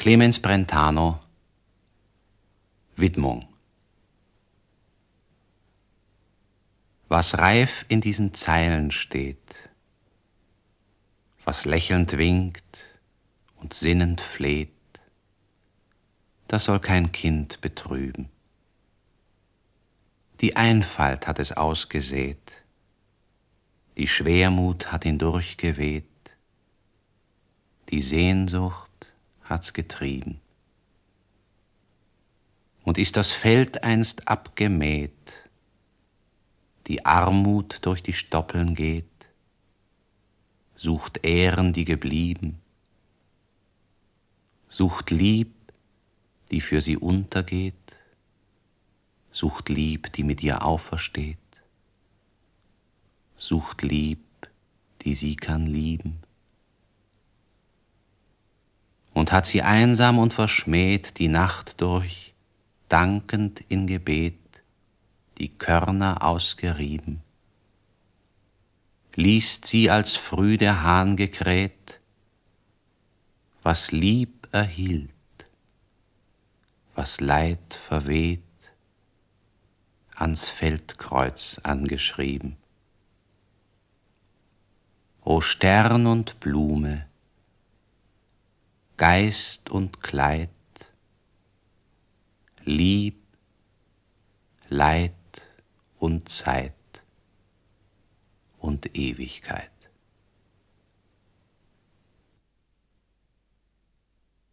Clemens Brentano Widmung Was reif in diesen Zeilen steht, was lächelnd winkt und sinnend fleht, das soll kein Kind betrüben. Die Einfalt hat es ausgesät, die Schwermut hat ihn durchgeweht, die Sehnsucht hat's getrieben. Und ist das Feld einst abgemäht, die Armut durch die Stoppeln geht, sucht Ehren, die geblieben, sucht Lieb, die für sie untergeht, sucht Lieb, die mit ihr aufersteht, sucht Lieb, die sie kann lieben und hat sie einsam und verschmäht die Nacht durch, dankend in Gebet, die Körner ausgerieben. Liest sie als früh der Hahn gekräht, was lieb erhielt, was Leid verweht, ans Feldkreuz angeschrieben. O Stern und Blume, Geist und Kleid, Lieb, Leid und Zeit und Ewigkeit.